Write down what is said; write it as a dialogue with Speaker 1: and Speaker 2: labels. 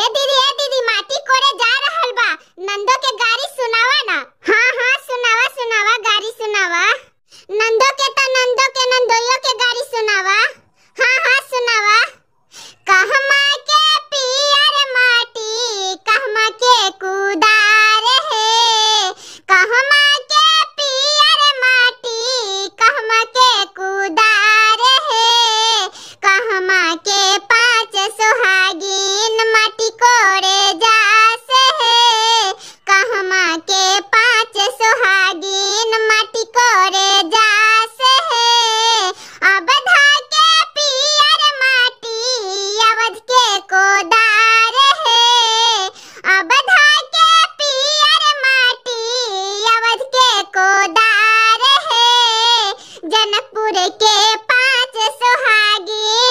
Speaker 1: ए दीदी ए दीदी माटी कोड़े जा रहल बा नंदो के गाड़ी पुर के पांच सुहागी